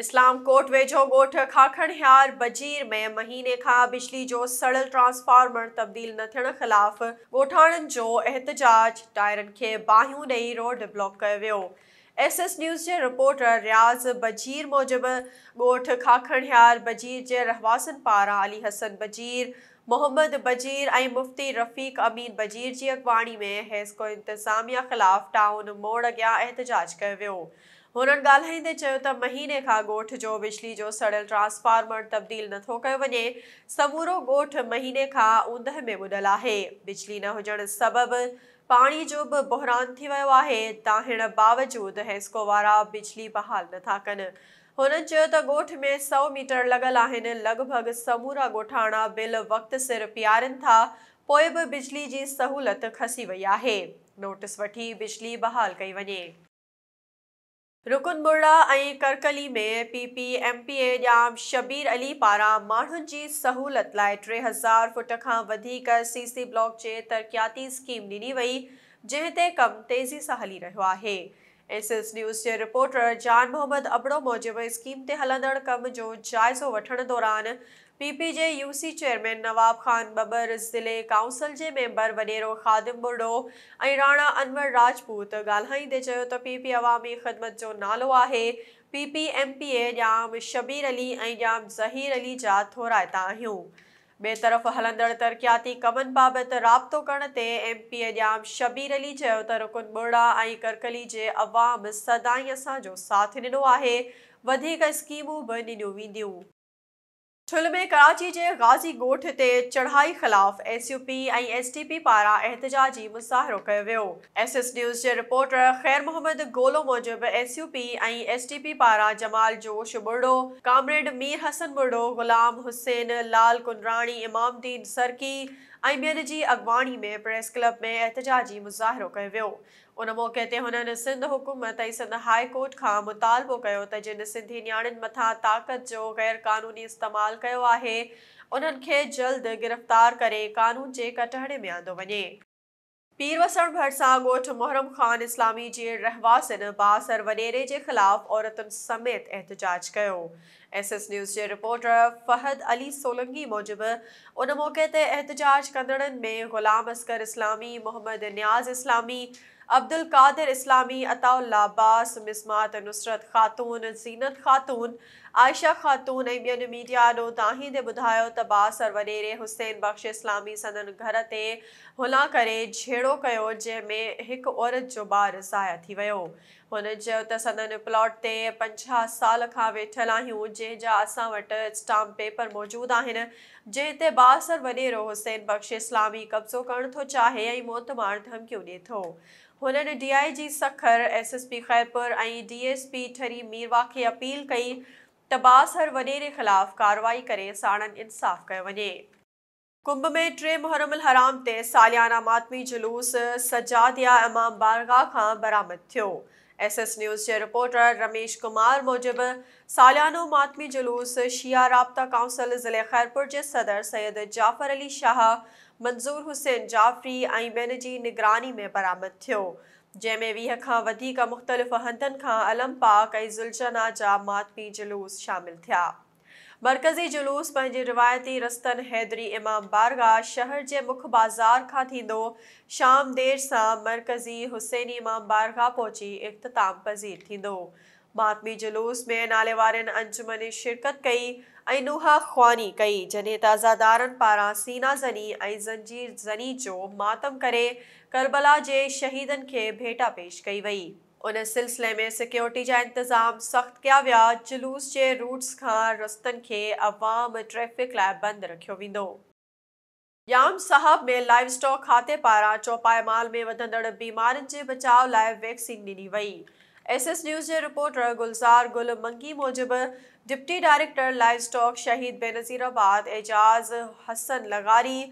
इस्लाम कोट वेझो ॻोठु खाखणहार बज़ीर में महीने खां बिजली जो सड़ल ट्रांसफार्मर तब्दील न थियणु ख़िलाफ़ ॻोठाणनि जो एहतजाज टायरनि खे बाहियूं ॾेई रोड ब्लॉक कयो वियो एस एस न्यूज़ जे रिपोर्टर रियाज़ बज़ीर मूजिब ॻोठ खाखणहार बज़ीर जे रहवासनि पारां अली हसन बज़ीर मोहम्मद बज़ीर ऐं मुफ़्ती रफ़ीक अमीन बजीर जी अॻुवाणी में हैसको इंतिज़ामिया ख़िलाफ़ टाउन मोड़ अॻियां एहतजाज कयो वियो हुननि ॻाल्हाईंदे चयो महीने का ॻोठ जो बिजली जो सड़ियल ट्रांसफार्मर तब्दील नो कयो समूरो ॻोठ महीने का ऊंदह में बुदल है बिजली न हुजण सबब पानी जो बि बहरान थी वियो आहे ताहिण बिजली बहाल ना कन हुननि में सौ मीटर लॻल आहिनि लॻभॻि समूरा ॻोठाणा बिल वक़्ति सिर पीरन था पोइ बिजली की सहूलत खसी वही है नोटिस वी बिजली बहाल कई वे रुकुनमुड़ा ऐं करकली में पीपीएमपीए ॼां शबीर अली पारा माण्हुनि की सहूलत लाइ टे हज़ार फुट का वधीक सीसी ब्लॉक के तरक्याती स्कीम डिनी वही जंहिं कम तेज़ी से हली रो है एस एस न्यूज़ जे रिपोर्टर जान मोहम्मद अबड़ो मूजिब स्कीम ते हलंदड़ कम जो जाइज़ो वठणु दौरान P P J U C chairman Nawab Khan Babar ज़िले काउंसिल जे मेंबर वॾेरो ख़ादिम बुर्डो ऐं राणा अनवर राजपूत ॻाल्हाईंदे चयो त पी पी आवामी ख़िदमत जो नालो आहे P P M P A Jam Shabir Ali ऐं जाम ज़हीर अली जा थोराएता आहियूं ॿिए तरफ़ हलंदड़ तरक़ियाती कमनि बाबति राबितो करण ते पी ॼम शबीर अली चयो त रुकुन बोड़ा ऐं करकली जे अवाम सदाई असांजो साथ ॾिनो आहे वधीक स्कीमूं बि डि॒नूं वेंदियूं थुल् में कराची के गाज़ी गोठ से चढ़ाई खिलाफ S U P S T P पारा एतिजाज जी वो एस एस न्यूज़ के रिपोर्टर ख़ैर मोहम्मद गोलो मूजिब S U P S T P पारा जमाल जोश बुड़ो कामरेड मीर हसन बुड़ो ग़ुलाम हुसैन लाल कुंडरानी इमामदीन सरकी ऐं ॿियनि जी अॻुवाणी में प्रेस क्लब में एहतजाजी मुज़ाहिरो कयो वियो उन मौके ते हुननि सिंध हुकूमत ऐं सिंध हाई कोर्ट खां मुतालबो कयो त जिन सिंधी नियाणियुनि मथां ताक़त जो ग़ैरकानूनी इस्तेमालु कयो आहे उन्हनि खे जल्द गिरफ़्तार करे क़ानून जे कटहणे में आंदो वञे पीर वसण भरसा गोठ मुहरम ख़ान इस्लामी जे रहवासन बासर वनेरे जे ख़िलाफ़ औरत समेत एहतजाज कयो एस एस न्यूज़ जे रिपोर्टर फ़हद अली सोलंगी मूजिब उन मौक़े ते एहतजाज कंदड़नि में ग़ुलाम असकर इस्लामी मोहम्मद न्याज़ इस्लामी अब्दुल कादिर इस्लामी अताउल अब्बास मिसमात नुसरत ख़ातून जीनत ख़ातून आयशा ख़ातून ऐं ॿियनि मीडिया आॾो तव्हां ई ते ॿुधायो त बासर वॾेरे हुस्सैन बख़्श इस्लामी सदन घर ते हुला करे छेड़ो कयो जंहिंमें हिकु औरत जो ॿारु ज़ाया थी वियो हुन चयो त सदन प्लॉट ते पंजाह साल खां वेठल आहियूं जंहिंजा असां वटि स्टाम्प पेपर मौजूदु आहिनि जंहिं ते बासर वॾेरो हुसैन बख़्श इस्लामी कब्ज़ो करणु थो चाहे ऐं मौत मार धमकियूं ॾिए थो हुननि D I G Sukkur S S P Khairpur ऐं डी एस पी ठरी मीरवा खे अपील कई टबास हर वने ख़िलाफ़ कार्रवाई करे साणनि इंसाफ़ कयो वञे कुंभ में टे मुहरम हराम ते सालियाना मातमी जुलूस सजाद या इमाम बारगाह खां बरामद थियो एस एस न्यूज़ जे रिपोर्टर रमेश कुमार मूजिबि सालियानो मातमी जुलूस शिया राबता काउंसिल ज़िले ख़ैरपुर के सदर सैयद जाफ़र अली शाह मंज़ूर हुसैन जाफ़री ऐं ॿियनि निगरानी में बरामद थियो जैमें वीह का मुख़्तलिफ़ हंधन का अलम पाक ऐं ज़ुलजना जा मातमी जुलूस शामिल थे मरकजी जुलूस पैं रिवायती रस्तन हैदरी इमाम बारगाह शहर के मुख बाज़ार का शाम देर से मरकजी हुसैनी इमाम बारगाह पहुंची इख़्ताम पज़ीर थींदो मातमी जुलूस में नाले वारनि अंजुमन शिरकत कई ऐं ख़्वानी कई जॾहिं त अज़ादारनि पारां सीना ज़नी ऐं ज़ंजीर ज़नी जो मातम करे करबला जे शहीदनि खे भेटा पेश कई वई उन सिलसिले में सिक्योरिटी जा इंतज़ाम सख़्तु कया विया जुलूस जे रूट्स खां रस्तनि खे अवाम ट्रैफ़िक लाइ बंदि रखियो वेंदो याम साहब में लाइव स्टॉक खाते पारां चौपाए माल में वधंदड़ बीमारियुनि जे बचाव लाइ वैक्सीन ॾिनी वई एस एस न्यूज़ के रिपोर्टर गुलजार गुल मंगी मूजिब deputy director livestock Shaheed Benazirabad Ejaz Hassan Lagari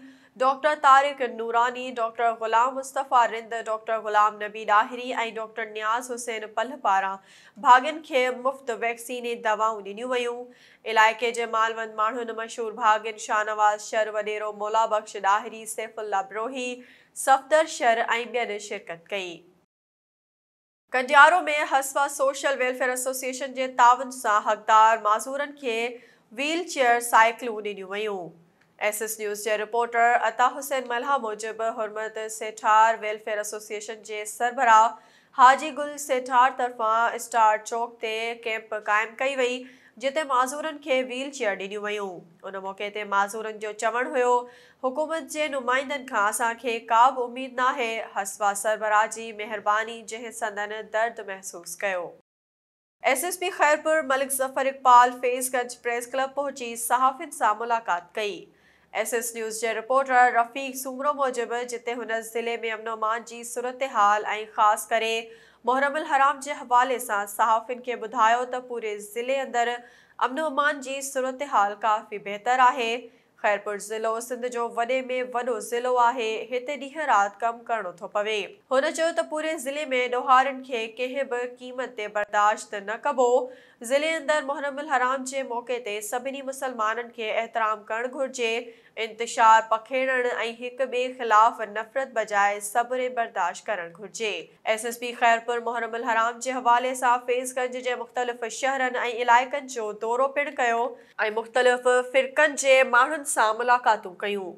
doctor Tariq Noorani doctor Ghulam Mustafa Rind doctor Ghulam Nabi Dahiri doctor न्याज़ Hussain पल पारा भागन के मुफ़्त वैक्सीन दवाओं ॾिनियूं व्यू इलाके के मालवंद माण्हुनि मशहूर भागिन शाहनवाज़ शर वडेरो मोलाबख्श बख़्श सैफ़ुल्ला ब्रोही सफ़दर शर ए शिरकत कई कंडियारो में हसवा सोशल वेलफेयर एसोसिएशन के तावन से हक़दार मज़ूरनि के वील चेयर साइकिलूं डि॒नूं वयूं एस एस न्यूज़ के रिपोर्टर अता हुसैन मल्हा मूजिब हुरमत सेठार वेलफेयर एसोसिएशन के सरबराह हाजी गुल सेठार तरफा स्टार चौक से कैम्प कायम कई वही जिते माज़ूरनि खे व्हील चेयर ॾिनियूं वयूं उन मौके ते माज़ूरनि जो चवणु हुयो हुकूमत जे नुमाइंदनि खां असांखे का बि उमेदु नाहे हसवा सरबराह जी महिरबानी जंहिं सदन दर्द महसूस कयो S S P Khairpur Malik Zafar Iqbal Faizganj press club पहुची सहाफ़ सां मुलाक़ात कई एस एस न्यूज़ जे रिपोर्टर रफ़ीक सुंगरो मूजिबि जिते हुन ज़िले में अमनोमान जी सूरत हाल ऐं ख़ासि करे मोहरमु हराम के हवाले से सहाफ़िन के बुधा तो पूरे ज़िले अंदर अमन अमान की सूरत हाल काफ़ी बेहतर है ख़ैरपुर ज़िलो सिंध जो वे में वो ज़िलो है इतने ॾींहुं रात कम करो तो पवे हुन पूरे ज़िले में ॾोहारनि के कें भी क़ीमत से बर्दाश्त न कबो ज़िले अंदर मोहरमु हराम के मौके से सभी मुसलमान के एहतराम करणु घुरिजे इंतिशार पखेड़ण ऐं हिक ॿिए ख़िलाफ़ नफ़रत बजाए सब्रु बर्दाश्त करणु घुरिजे S S P Khairpur Muharram अल हराम जे हवाले सां फेज़गंज जे मुख़्तलिफ़ शहरनि ऐं इलाइक़नि जो दौरो पिणु कयो ऐं मुख़्तलिफ़ फ़िरकनि जे माण्हुनि सां मुलाक़ातूं कयूं